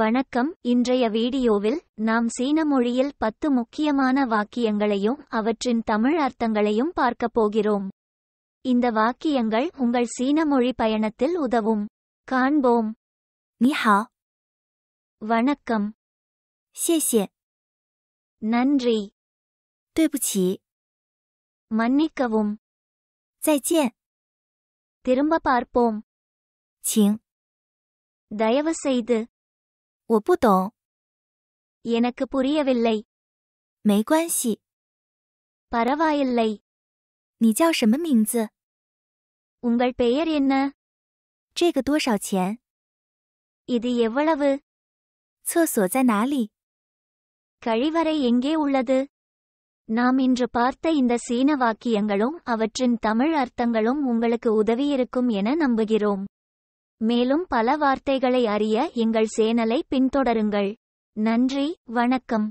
வணக்கம் இன்றைய வீடியோவில் நாம் சீன மொழியில் பத்து முக்கியமான வாக்கியங்களையும் அவற்றின் தமிழ் அர்த்தங்களையும் பார்க்கப் போகிறோம் இந்த வாக்கியங்கள் உங்கள் சீன மொழி பயணத்தில் உதவும் காண்போம் நிஹா வணக்கம் 谢谢 நன்றி 对不起 மன்னிக்கவும் 再见 திரும்ப பார்ப்போம் 请 தயவு செய்து 我不懂。எனக்கு புரியவில்லை. 没关系。பரவாயில்லை. 你叫什么名字？உங்கள் பெயர் என்ன? 这个多少钱？இது எவ்வளவு? 厕所在哪里？கழிவறை எங்கே உள்ளது? நாம் இன்று பார்த்த இந்த சீன வாக்கியங்களும் அவற்றின் தமிழ் அர்த்தங்களும் உங்களுக்கு உதவியிருக்கும் என நம்புகிறோம் மேலும் பல வார்த்தைகளை அறிய எங்கள் சேனலை பின்தொடருங்கள் நன்றி வணக்கம்